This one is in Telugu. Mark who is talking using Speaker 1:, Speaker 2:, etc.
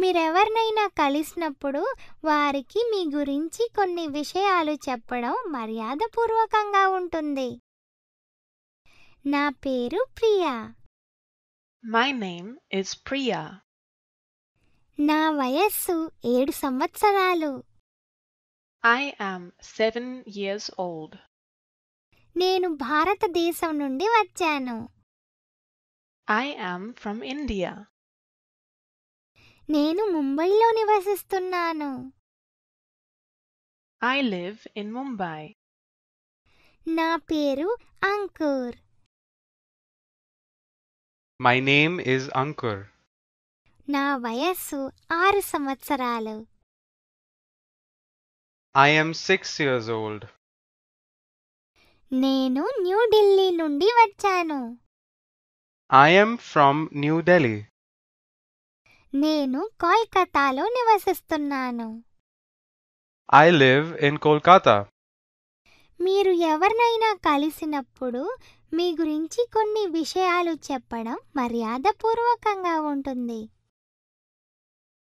Speaker 1: మీరెవరినైనా కలిసినప్పుడు వారికి మీ గురించి కొన్ని విషయాలు చెప్పడం మర్యాదపూర్వకంగా ఉంటుంది నా పేరు Priya my name is Priya నా వయస్సు ఏడు సంవత్సరాలు I am seven years old నేను భారతదేశం నుండి వచ్చాను ఐ ఆమ్ ఫ్రమ్ ఇండియా నేను ముంబైలో నివసిస్తున్నాను ఐ లివ్ ఇన్ ముంబై నా పేరు Ankur
Speaker 2: my name is Ankur
Speaker 1: నా వయస్సు ఆరు సంవత్సరాలు
Speaker 2: I am six years old
Speaker 1: నేను న్యూఢిల్లీ నుండి వచ్చాను
Speaker 2: ఐ ఎమ్ ఫ్రమ్ న్యూఢిల్లీ
Speaker 1: నేను కోల్కతాలో నివసిస్తున్నాను
Speaker 3: ఐ లివ్ ఇన్ కోల్కతా
Speaker 1: మీరు ఎవరినైనా కలిసినప్పుడు మీ గురించి కొన్ని విషయాలు చెప్పడం మర్యాదపూర్వకంగా ఉంటుంది